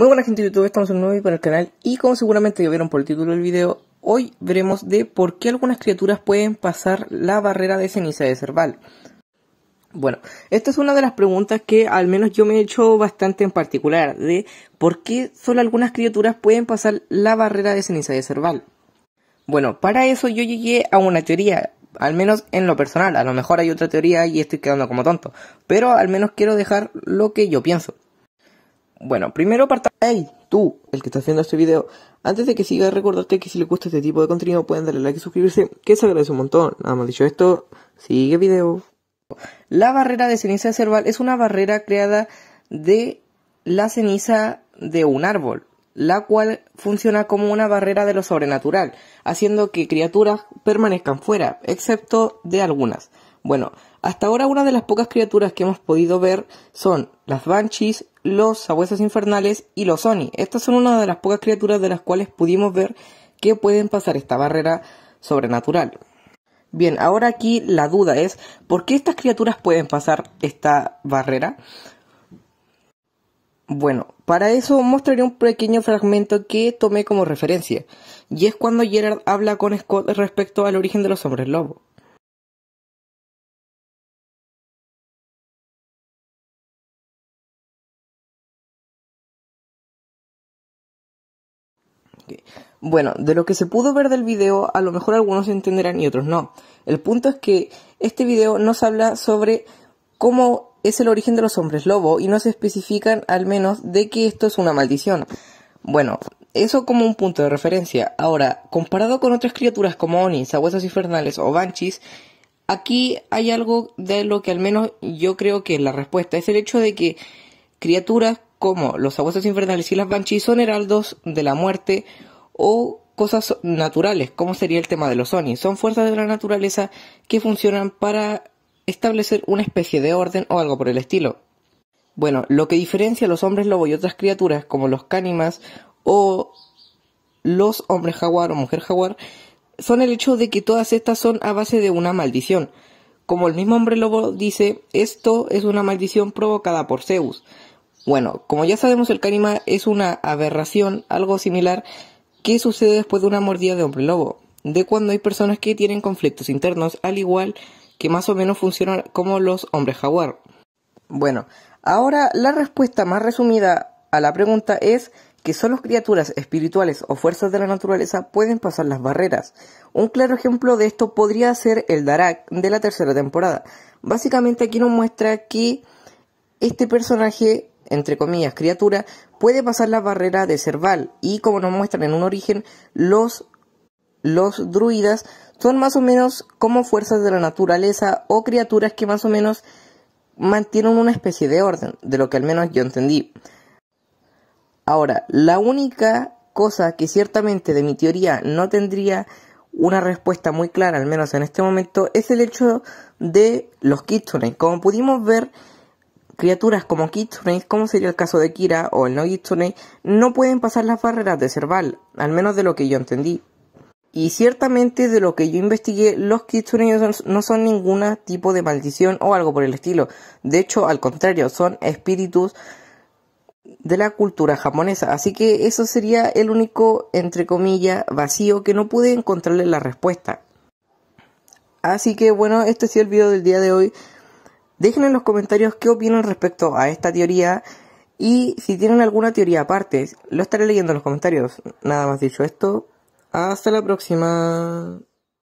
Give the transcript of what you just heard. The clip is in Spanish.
Muy buena gente de YouTube, estamos en un nuevo video con el canal y como seguramente ya vieron por el título del video, hoy veremos de por qué algunas criaturas pueden pasar la barrera de ceniza de Cerval. Bueno, esta es una de las preguntas que al menos yo me he hecho bastante en particular, de por qué solo algunas criaturas pueden pasar la barrera de ceniza de Cerval. Bueno, para eso yo llegué a una teoría, al menos en lo personal, a lo mejor hay otra teoría y estoy quedando como tonto, pero al menos quiero dejar lo que yo pienso. Bueno, primero partamos Hey, tú, el que está haciendo este video, antes de que siga, recordarte que si le gusta este tipo de contenido pueden darle like y suscribirse, que se agradece un montón. Nada más dicho esto, sigue video. La barrera de ceniza de cerval es una barrera creada de la ceniza de un árbol, la cual funciona como una barrera de lo sobrenatural, haciendo que criaturas permanezcan fuera, excepto de algunas. Bueno, hasta ahora una de las pocas criaturas que hemos podido ver son las Banshees los sabuesos infernales y los Oni. Estas son una de las pocas criaturas de las cuales pudimos ver que pueden pasar esta barrera sobrenatural. Bien, ahora aquí la duda es, ¿por qué estas criaturas pueden pasar esta barrera? Bueno, para eso mostraré un pequeño fragmento que tomé como referencia, y es cuando Gerard habla con Scott respecto al origen de los hombres lobos. Bueno, de lo que se pudo ver del video, a lo mejor algunos entenderán y otros no. El punto es que este video nos habla sobre cómo es el origen de los hombres lobo y no se especifican al menos de que esto es una maldición. Bueno, eso como un punto de referencia. Ahora, comparado con otras criaturas como Onis, sabuesos Infernales o Banshees, aquí hay algo de lo que al menos yo creo que es la respuesta. Es el hecho de que criaturas como los abuesos infernales y las banshees son heraldos de la muerte o cosas naturales, como sería el tema de los Oni. Son fuerzas de la naturaleza que funcionan para establecer una especie de orden o algo por el estilo. Bueno, lo que diferencia a los hombres lobo y otras criaturas como los cánimas o los hombres jaguar o mujer jaguar son el hecho de que todas estas son a base de una maldición. Como el mismo hombre lobo dice, esto es una maldición provocada por Zeus. Bueno, como ya sabemos, el Kanima es una aberración, algo similar, que sucede después de una mordida de hombre lobo, de cuando hay personas que tienen conflictos internos, al igual que más o menos funcionan como los hombres jaguar. Bueno, ahora la respuesta más resumida a la pregunta es que solo criaturas espirituales o fuerzas de la naturaleza pueden pasar las barreras. Un claro ejemplo de esto podría ser el Darak de la tercera temporada. Básicamente aquí nos muestra que este personaje entre comillas, criatura, puede pasar la barrera de Cerval y como nos muestran en un origen, los, druidas son más o menos como fuerzas de la naturaleza o criaturas que más o menos mantienen una especie de orden, de lo que al menos yo entendí. Ahora, la única cosa que ciertamente de mi teoría no tendría una respuesta muy clara, al menos en este momento, es el hecho de los Kitsune. Como pudimos ver, Criaturas como Kitsune, como sería el caso de Kira o el no Kitsune, no pueden pasar las barreras de Cerval, al menos de lo que yo entendí. Y ciertamente de lo que yo investigué, los Kitsune no son ningún tipo de maldición o algo por el estilo. De hecho, al contrario, son espíritus de la cultura japonesa. Así que eso sería el único, entre comillas, vacío que no pude encontrarle la respuesta. Así que bueno, este ha sido el video del día de hoy. Dejen en los comentarios qué opinan respecto a esta teoría y si tienen alguna teoría aparte. Lo estaré leyendo en los comentarios. Nada más dicho esto. Hasta la próxima.